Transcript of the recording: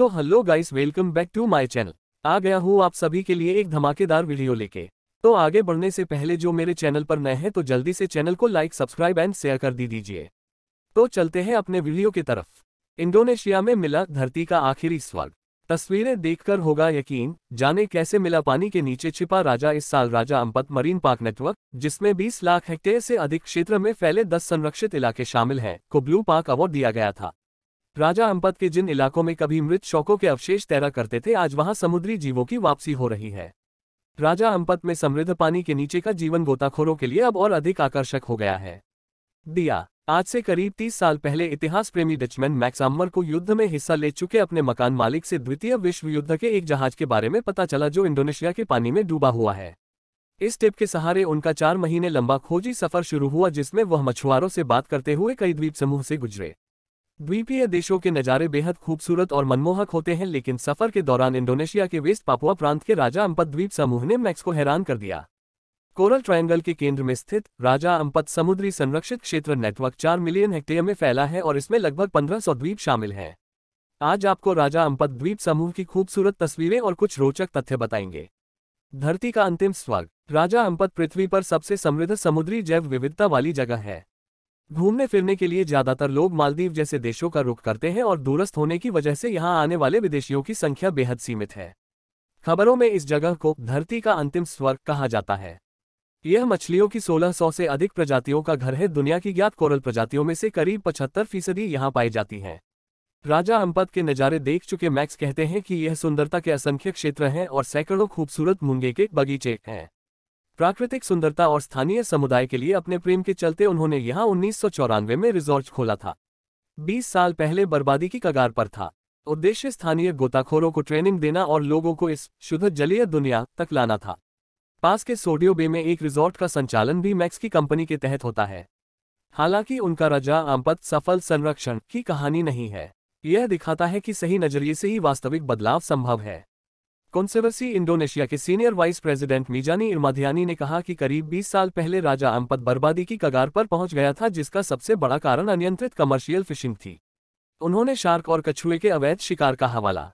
so hello guys welcome back to my channel आ गया हूँ आप सभी के लिए एक धमाकेदार वीडियो लेके तो आगे बढ़ने से पहले जो मेरे चैनल पर नए हैं तो जल्दी से चैनल को लाइक सब्सक्राइब एंड शेयर कर दी दीजिए तो चलते हैं अपने वीडियो की तरफ इंडोनेशिया में मिला धरती का आखिरी स्वर्ग तस्वीरें देखकर होगा यकीन जाने कैसे मिला पानी के नीचे छिपा राजा इस साल Raja Ampat marine park network जिसमें बीस लाख हेक्टेयर से अधिक क्षेत्र में फैले दस संरक्षित इलाके शामिल हैं को ब्लू पार्क अवार्ड दिया गया था राजा अंपत के जिन इलाकों में कभी मृत शौकों के अवशेष तैरा करते थे आज वहां समुद्री जीवों की वापसी हो रही है राजा अंपत में समृद्ध पानी के नीचे का जीवन गोताखोरों के लिए अब और अधिक आकर्षक हो गया है दिया आज से करीब 30 साल पहले इतिहास प्रेमी डचमैन मैक्सामर को युद्ध में हिस्सा ले चुके अपने मकान मालिक से द्वितीय विश्व युद्ध के एक जहाज के बारे में पता चला जो इंडोनेशिया के पानी में डूबा हुआ है इस टिप के सहारे उनका चार महीने लंबा खोजी सफर शुरू हुआ जिसमें वह मछुआरों से बात करते हुए कई द्वीप समूह से गुजरे द्वीपीय देशों के नज़ारे बेहद खूबसूरत और मनमोहक होते हैं लेकिन सफर के दौरान इंडोनेशिया के वेस्ट पापुआ प्रांत के राजा अम्पत द्वीप समूह ने मैक्स को हैरान कर दिया कोरल ट्रायंगल के केंद्र में स्थित राजा अम्पत समुद्री संरक्षित क्षेत्र नेटवर्क चार मिलियन हेक्टेयर में फैला है और इसमें लगभग पंद्रह सौ द्वीप शामिल हैं आज आपको राजा अम्पत द्वीप समूह की खूबसूरत तस्वीरें और कुछ रोचक तथ्य बताएंगे धरती का अंतिम स्वर्ग राजा अम्पत पृथ्वी पर सबसे समृद्ध समुद्री जैव विविधता वाली जगह है घूमने फिरने के लिए ज्यादातर लोग मालदीव जैसे देशों का रुख करते हैं और दूरस्थ होने की वजह से यहाँ आने वाले विदेशियों की संख्या बेहद सीमित है खबरों में इस जगह को धरती का अंतिम स्वर्ग कहा जाता है यह मछलियों की 1600 से अधिक प्रजातियों का घर है दुनिया की ज्ञात कोरल प्रजातियों में से करीब 75 फीसदी यहाँ पाई जाती हैं राजा अम्पत के नज़ारे देख चुके मैक्स कहते हैं कि यह सुंदरता के असंख्य क्षेत्र हैं और सैकड़ों खूबसूरत मुंगे के बगीचे हैं प्राकृतिक सुंदरता और स्थानीय समुदाय के लिए अपने प्रेम के चलते उन्होंने यहाँ उन्नीस में रिजॉर्ट खोला था 20 साल पहले बर्बादी की कगार पर था उद्देश्य स्थानीय गोताखोरों को ट्रेनिंग देना और लोगों को इस शुद्ध जलीय दुनिया तक लाना था पास के सोडियो बे में एक रिजॉर्ट का संचालन भी मैक्स की कंपनी के तहत होता है हालांकि उनका रजा आमपत सफल संरक्षण की कहानी नहीं है यह दिखाता है कि सही नजरिए से ही वास्तविक बदलाव संभव है कॉन्सेवर्सी इंडोनेशिया के senior vice president Mizani Irmadiani ने कहा कि करीब 20 साल पहले राजा अम्पत बर्बादी की कगार पर पहुंच गया था जिसका सबसे बड़ा कारण अनियंत्रित कमर्शियल फिशिंग थी उन्होंने शार्क और कछुए के अवैध शिकार का हवाला